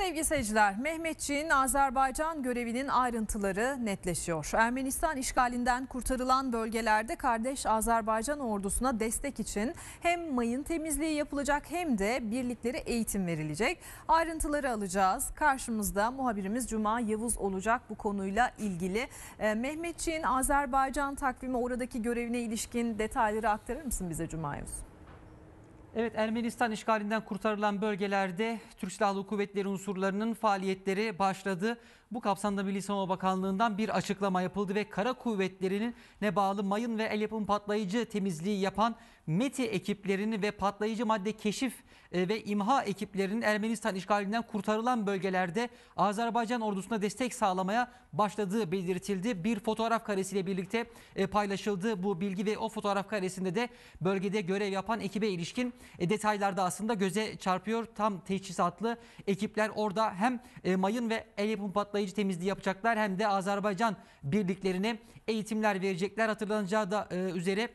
Sevgili seyirciler, Mehmetçiğin Azerbaycan görevinin ayrıntıları netleşiyor. Ermenistan işgalinden kurtarılan bölgelerde kardeş Azerbaycan ordusuna destek için hem mayın temizliği yapılacak hem de birliklere eğitim verilecek. Ayrıntıları alacağız. Karşımızda muhabirimiz Cuma Yavuz olacak bu konuyla ilgili. Ee, Mehmetçiğin Azerbaycan takvimi oradaki görevine ilişkin detayları aktarır mısın bize Cuma Yavuz? Evet Ermenistan işgalinden kurtarılan bölgelerde Türk Silahlı Kuvvetleri unsurlarının faaliyetleri başladı. Bu kapsamda Milli Savunma Bakanlığı'ndan bir açıklama yapıldı ve kara kuvvetlerinin ne bağlı mayın ve el yapım patlayıcı temizliği yapan METI ekiplerini ve patlayıcı madde keşif e, ve imha ekiplerinin Ermenistan işgalinden kurtarılan bölgelerde Azerbaycan ordusuna destek sağlamaya başladığı belirtildi. Bir fotoğraf karesiyle birlikte e, paylaşıldı bu bilgi ve o fotoğraf karesinde de bölgede görev yapan ekibe ilişkin e, detaylarda aslında göze çarpıyor. Tam teçhizatlı ekipler orada hem e, mayın ve el yapım patlayıcı temizliği yapacaklar hem de Azerbaycan birliklerine eğitimler verecekler. Hatırlanacağı da e, üzere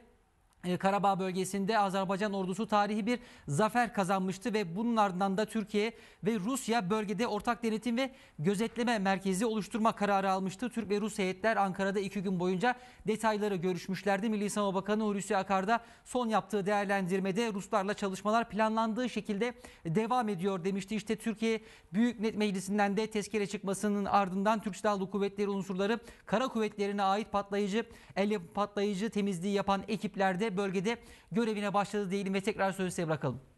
ee, Karabağ bölgesinde Azerbaycan ordusu tarihi bir zafer kazanmıştı ve bunun ardından da Türkiye ve Rusya bölgede ortak denetim ve gözetleme merkezi oluşturma kararı almıştı. Türk ve Rus heyetler Ankara'da iki gün boyunca detayları görüşmüşlerdi. Milli Savunma Bakanı Hulusi Akar da son yaptığı değerlendirmede Ruslarla çalışmalar planlandığı şekilde devam ediyor demişti. İşte Türkiye Büyük Net Meclisi'nden de tezkere çıkmasının ardından Türk Silahlı Kuvvetleri unsurları kara kuvvetlerine ait patlayıcı, el patlayıcı temizliği yapan ekiplerde bölgede görevine başladı diyelim ve tekrar sözü size bırakalım.